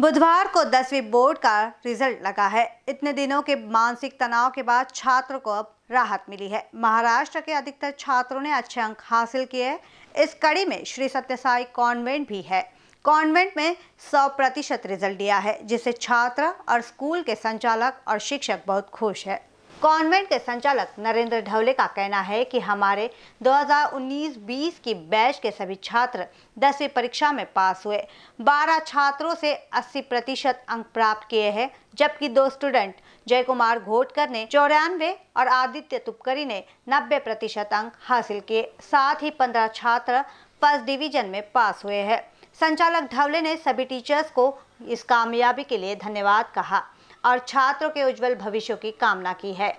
बुधवार को दसवीं बोर्ड का रिजल्ट लगा है इतने दिनों के मानसिक तनाव के बाद छात्रों को अब राहत मिली है महाराष्ट्र के अधिकतर छात्रों ने अच्छे अंक हासिल किए इस कड़ी में श्री सत्यसाई कॉन्वेंट भी है कॉन्वेंट में 100 प्रतिशत रिजल्ट दिया है जिससे छात्र और स्कूल के संचालक और शिक्षक बहुत खुश है कॉन्वेंट के संचालक नरेंद्र ढवले का कहना है कि हमारे 2019-20 की बैच के सभी छात्र दसवीं परीक्षा में पास हुए 12 छात्रों से 80 प्रतिशत अंक प्राप्त किए हैं जबकि दो स्टूडेंट जय कुमार घोटकर ने चौरानवे और आदित्य तुपकरी ने 90 प्रतिशत अंक हासिल किए साथ ही 15 छात्र फर्स्ट डिवीजन में पास हुए हैं संचालक ढवले ने सभी टीचर्स को इस कामयाबी के लिए धन्यवाद कहा और छात्रों के उज्जवल भविष्य की कामना की है